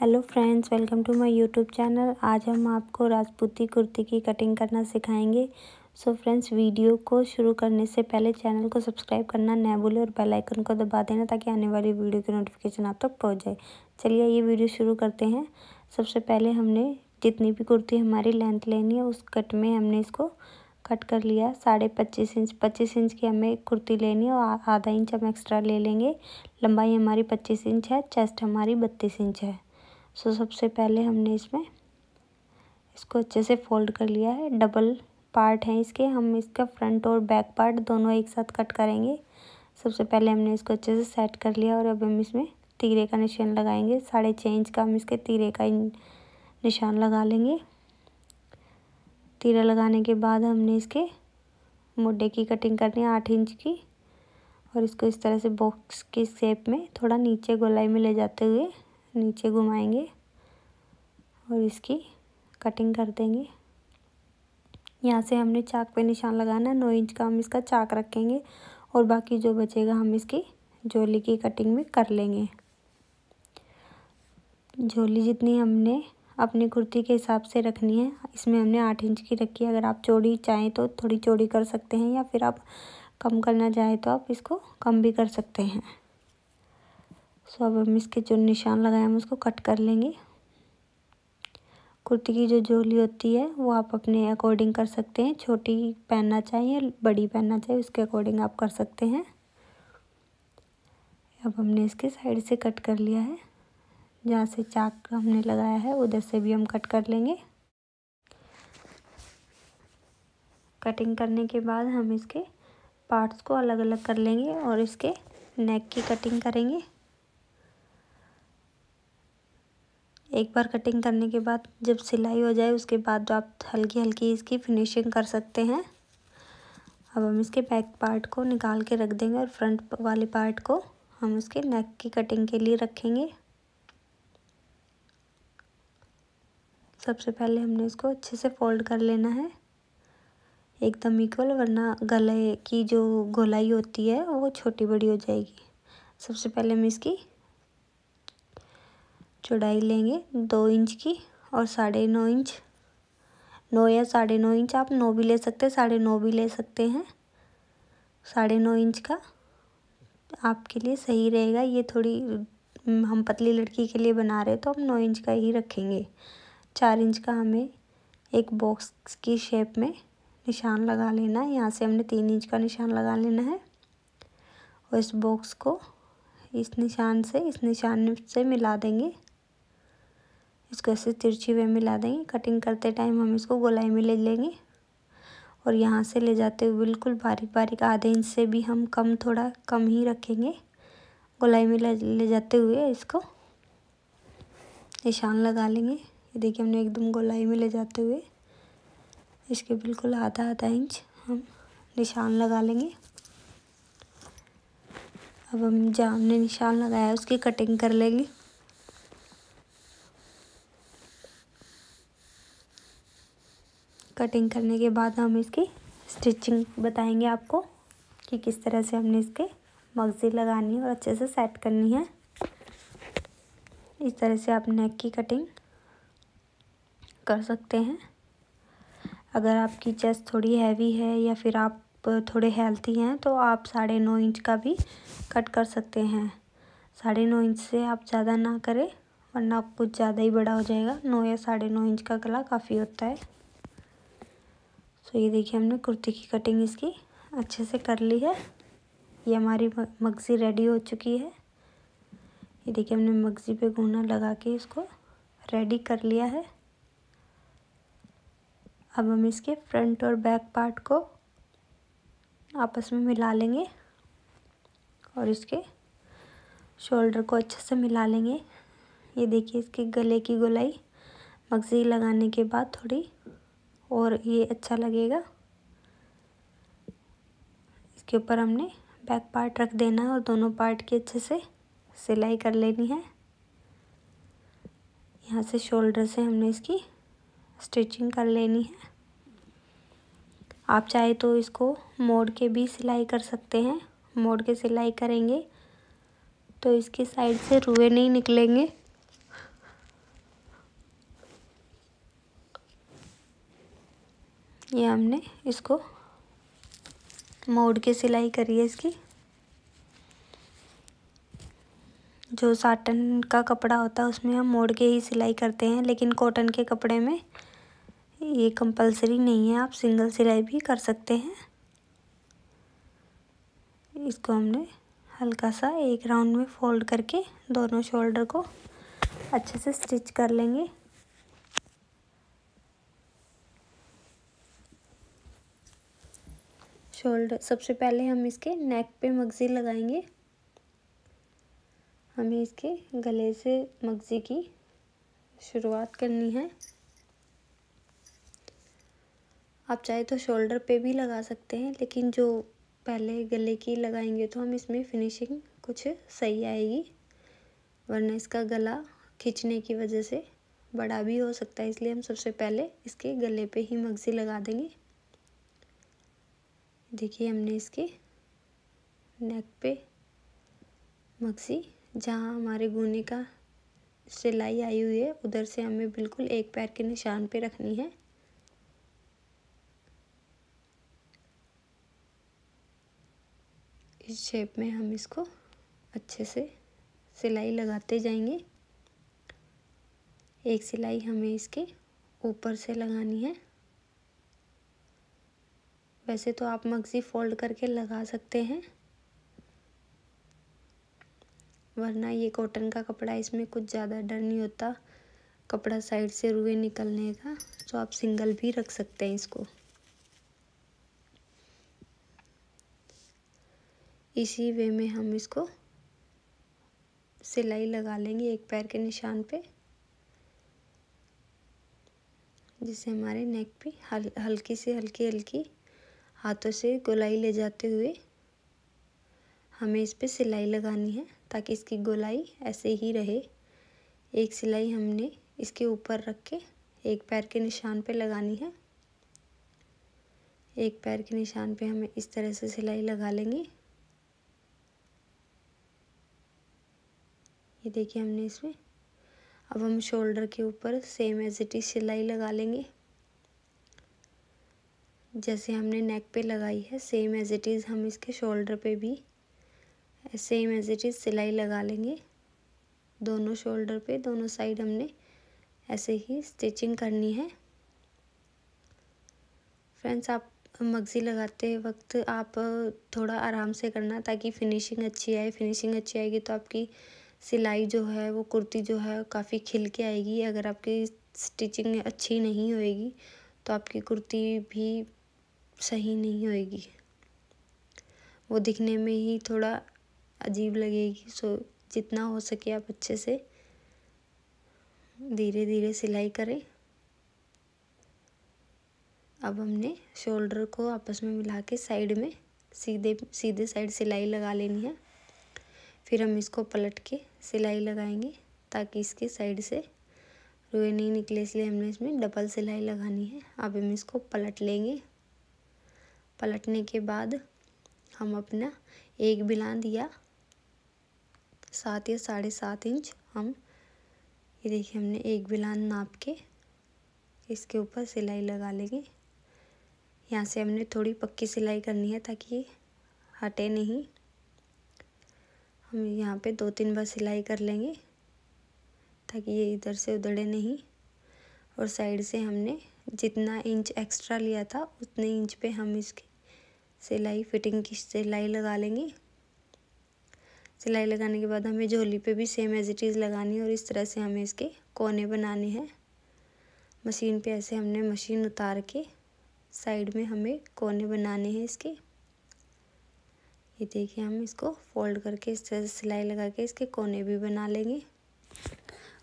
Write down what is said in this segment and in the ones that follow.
hello friends welcome to my YouTube channel आज हम आपको राजपूती कुर्ती की कटिंग करना सिखाएंगे सो so फ्रेंड्स वीडियो को शुरू करने से पहले चैनल को सब्सक्राइब करना न भूलें और बेल आइकन को दबा देना ताकि आने वाली वीडियो की नोटिफिकेशन आप तक तो पहुंच जाए चलिए ये वीडियो शुरू करते हैं सबसे पहले हमने जितनी भी कुर्ती हमारी लेंथ लेनी है उस कट में हमने इसको कट कर लिया साढ़े पच्चीस इंच पच्चीस इंच की हमें कुर्ती लेनी है और आधा इंच हम एक्स्ट्रा ले लेंगे लंबाई हमारी पच्चीस इंच है चेस्ट हमारी बत्तीस इंच है सो सबसे पहले हमने इसमें इसको अच्छे से फोल्ड कर लिया है डबल पार्ट हैं इसके हम इसका फ्रंट और बैक पार्ट दोनों एक साथ कट करेंगे सबसे पहले हमने इसको अच्छे से सेट कर लिया और अब हम इसमें तीरे का निशान लगाएंगे साढ़े छः इंच का हम इसके तीरे का निशान लगा लेंगे तीरा लगाने के बाद हमने इसके मुड्डे की कटिंग करनी है आठ इंच की और इसको इस तरह से बॉक्स की शेप में थोड़ा नीचे गोलाई में ले जाते हुए नीचे घुमाएंगे और इसकी कटिंग कर देंगे यहाँ से हमने चाक पे निशान लगाना है नौ इंच का हम इसका चाक रखेंगे और बाकी जो बचेगा हम इसकी झोली की कटिंग में कर लेंगे झोली जितनी हमने अपनी कुर्ती के हिसाब से रखनी है इसमें हमने आठ इंच की रखी है अगर आप चौड़ी चाहें तो थोड़ी चौड़ी कर सकते हैं या फिर आप कम करना चाहें तो आप इसको कम भी कर सकते हैं सो अब हम इसके जो निशान लगाए हम उसको कट कर लेंगे कुर्ती की जो जोली होती है वो आप अपने अकॉर्डिंग कर सकते हैं छोटी पहनना चाहिए बड़ी पहनना चाहिए उसके अकॉर्डिंग आप कर सकते हैं अब हमने इसके साइड से कट कर लिया है जहाँ से चाक हमने लगाया है उधर से भी हम कट कर लेंगे कटिंग करने के बाद हम इसके पार्ट्स को अलग अलग कर लेंगे और इसके नेक की कटिंग करेंगे एक बार कटिंग करने के बाद जब सिलाई हो जाए उसके बाद तो आप हल्की हल्की इसकी फिनिशिंग कर सकते हैं अब हम इसके बैक पार्ट को निकाल के रख देंगे और फ्रंट वाले पार्ट को हम उसके नेक की कटिंग के लिए रखेंगे सबसे पहले हमने इसको अच्छे से फोल्ड कर लेना है एकदम इक्वल वरना गले की जो गोलाई होती है वो छोटी बड़ी हो जाएगी सबसे पहले हम इसकी चौड़ाई लेंगे दो इंच की और साढ़े नौ इंच नौ या साढ़े नौ इंच आप नौ भी ले सकते हैं साढ़े नौ भी ले सकते हैं साढ़े नौ इंच का आपके लिए सही रहेगा ये थोड़ी हम्म, हम पतली लड़की के लिए बना रहे तो हम नौ इंच का ही रखेंगे चार इंच का हमें एक बॉक्स की शेप में निशान लगा लेना है यहाँ से हमने तीन इंच का निशान लगा लेना है और इस बॉक्स को इस निशान से इस निशान से मिला देंगे इसको ऐसे तिरछी वे में ला देंगे कटिंग करते टाइम हम इसको गोलाई में ले लेंगे और यहाँ से ले जाते हुए बिल्कुल बारीक बारीक आधे इंच से भी हम कम थोड़ा कम ही रखेंगे गोलाई में ले जाते हुए इसको निशान लगा लेंगे ये देखिए हमने एकदम गोलाई में ले जाते हुए इसके बिल्कुल आधा आधा इंच हम निशान लगा लेंगे अब हम जहाँ हमने निशान लगाया उसकी कटिंग कर लेंगे कटिंग करने के बाद हम इसकी स्टिचिंग बताएंगे आपको कि किस तरह से हमने इसके मगजी लगानी है और अच्छे से सेट करनी है इस तरह से आप नेक की कटिंग कर सकते हैं अगर आपकी चेस्ट थोड़ी हैवी है या फिर आप थोड़े हेल्थी हैं तो आप साढ़े नौ इंच का भी कट कर सकते हैं साढ़े नौ इंच से आप ज़्यादा ना करें वरना कुछ ज़्यादा ही बड़ा हो जाएगा नौ या साढ़े नौ इंच का गला काफ़ी होता है सो तो ये देखिए हमने कुर्ती की कटिंग इसकी अच्छे से कर ली है ये हमारी मगज़ी रेडी हो चुकी है ये देखिए हमने मगज़ी पे गुना लगा के इसको रेडी कर लिया है अब हम इसके फ्रंट और बैक पार्ट को आपस में मिला लेंगे और इसके शोल्डर को अच्छे से मिला लेंगे ये देखिए इसके गले की गोलाई मगज़ी लगाने के बाद थोड़ी और ये अच्छा लगेगा इसके ऊपर हमने बैक पार्ट रख देना है और दोनों पार्ट की अच्छे से सिलाई कर लेनी है यहाँ से शोल्डर से हमने इसकी स्टिचिंग कर लेनी है आप चाहे तो इसको मोड़ के भी सिलाई कर सकते हैं मोड़ के सिलाई करेंगे तो इसके साइड से रुए नहीं निकलेंगे ये हमने इसको मोड़ के सिलाई करी है इसकी जो साटन का कपड़ा होता है उसमें हम मोड़ के ही सिलाई करते हैं लेकिन कॉटन के कपड़े में ये कंपलसरी नहीं है आप सिंगल सिलाई भी कर सकते हैं इसको हमने हल्का सा एक राउंड में फोल्ड करके दोनों शोल्डर को अच्छे से स्टिच कर लेंगे शोल्डर सबसे पहले हम इसके नेक पे मगज़ी लगाएंगे हमें इसके गले से मगज़ी की शुरुआत करनी है आप चाहे तो शोल्डर पे भी लगा सकते हैं लेकिन जो पहले गले की लगाएंगे तो हम इसमें फिनिशिंग कुछ सही आएगी वरना इसका गला खींचने की वजह से बड़ा भी हो सकता है इसलिए हम सबसे पहले इसके गले पे ही मगज़ी लगा देंगे देखिए हमने इसके नेक पे मक्सी जहाँ हमारे गुने का सिलाई आई हुई है उधर से हमें बिल्कुल एक पैर के निशान पे रखनी है इस शेप में हम इसको अच्छे से सिलाई लगाते जाएंगे एक सिलाई हमें इसके ऊपर से लगानी है वैसे तो आप मगज़ी फोल्ड करके लगा सकते हैं वरना ये कॉटन का कपड़ा इसमें कुछ ज़्यादा डर नहीं होता कपड़ा साइड से रुए निकलने का तो आप सिंगल भी रख सकते हैं इसको इसी वे में हम इसको सिलाई लगा लेंगे एक पैर के निशान पे जिससे हमारे नेक पे हल हल्की से हल्की हल्की हाथों से गोलाई ले जाते हुए हमें इस पर सिलाई लगानी है ताकि इसकी गोलाई ऐसे ही रहे एक सिलाई हमने इसके ऊपर रख के एक पैर के निशान पे लगानी है एक पैर के निशान पे हमें इस तरह से सिलाई लगा लेंगे ये देखिए हमने इसमें अब हम शोल्डर के ऊपर सेम एज इट इज सिलाई लगा लेंगे जैसे हमने नेक पे लगाई है सेम एज इट इज़ हम इसके शोल्डर पे भी सेम एज इट इज़ सिलाई लगा लेंगे दोनों शोल्डर पे दोनों साइड हमने ऐसे ही स्टिचिंग करनी है फ्रेंड्स आप मगज़ी लगाते वक्त आप थोड़ा आराम से करना ताकि फिनिशिंग अच्छी आए फिनिशिंग अच्छी आएगी तो आपकी सिलाई जो है वो कुर्ती जो है काफ़ी खिल के आएगी अगर आपकी स्टिचिंग अच्छी नहीं होएगी तो आपकी कुर्ती भी सही नहीं होएगी वो दिखने में ही थोड़ा अजीब लगेगी सो जितना हो सके आप अच्छे से धीरे धीरे सिलाई करें अब हमने शोल्डर को आपस में मिला के साइड में सीधे सीधे साइड सिलाई लगा लेनी है फिर हम इसको पलट के सिलाई लगाएंगे ताकि इसके साइड से रुए नहीं निकले इसलिए हमने इसमें डबल सिलाई लगानी है अब हम इसको पलट लेंगे पलटने के बाद हम अपना एक बिलान दिया सात या साढ़े सात इंच हम ये देखिए हमने एक बिलान नाप के इसके ऊपर सिलाई लगा लेंगे यहाँ से हमने थोड़ी पक्की सिलाई करनी है ताकि ये हटे नहीं हम यहाँ पे दो तीन बार सिलाई कर लेंगे ताकि ये इधर से उधड़े नहीं और साइड से हमने जितना इंच एक्स्ट्रा लिया था उतने इंच पे हम इसकी सिलाई फिटिंग की सिलाई लगा लेंगे सिलाई लगाने के बाद हमें झोली पे भी सेम एज इट इज़ लगानी है और इस तरह से हमें इसके कोने बनाने हैं मशीन पे ऐसे हमने मशीन उतार के साइड में हमें कोने बनाने हैं इसके ये देखिए हम इसको फोल्ड करके इस तरह से सिलाई लगा के इसके कोने भी बना लेंगे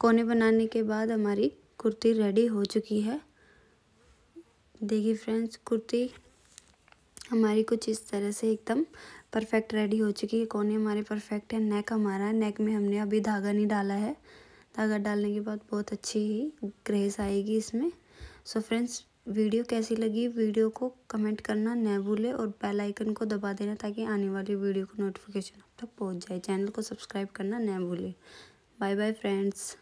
कोने बनाने के बाद हमारी कुर्ती रेडी हो चुकी है देखिए फ्रेंड्स कुर्ती हमारी कुछ इस तरह से एकदम परफेक्ट रेडी हो चुकी है कोने हमारे परफेक्ट है नेक हमारा नेक में हमने अभी धागा नहीं डाला है धागा डालने के बाद बहुत अच्छी ही ग्रेस आएगी इसमें सो फ्रेंड्स वीडियो कैसी लगी वीडियो को कमेंट करना न भूले और बेल आइकन को दबा देना ताकि आने वाली वीडियो को नोटिफिकेशन आप तक पहुंच जाए चैनल को सब्सक्राइब करना न भूलें बाय बाय फ्रेंड्स